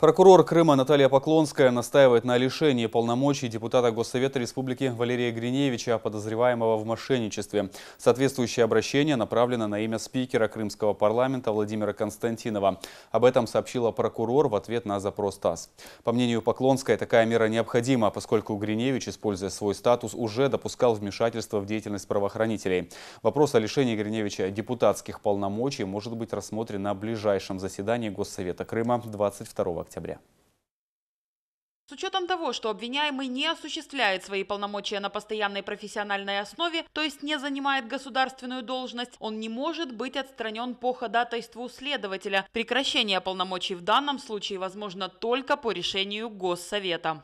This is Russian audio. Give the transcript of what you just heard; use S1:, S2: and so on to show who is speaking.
S1: Прокурор Крыма Наталья Поклонская настаивает на лишении полномочий депутата Госсовета Республики Валерия Гриневича, подозреваемого в мошенничестве. Соответствующее обращение направлено на имя спикера Крымского парламента Владимира Константинова. Об этом сообщила прокурор в ответ на запрос ТАСС. По мнению Поклонской, такая мера необходима, поскольку Гриневич, используя свой статус, уже допускал вмешательство в деятельность правоохранителей. Вопрос о лишении Гриневича депутатских полномочий может быть рассмотрен на ближайшем заседании Госсовета Крыма 22 октября октября.
S2: С учетом того, что обвиняемый не осуществляет свои полномочия на постоянной профессиональной основе, то есть не занимает государственную должность, он не может быть отстранен по ходатайству следователя. Прекращение полномочий в данном случае возможно только по решению Госсовета.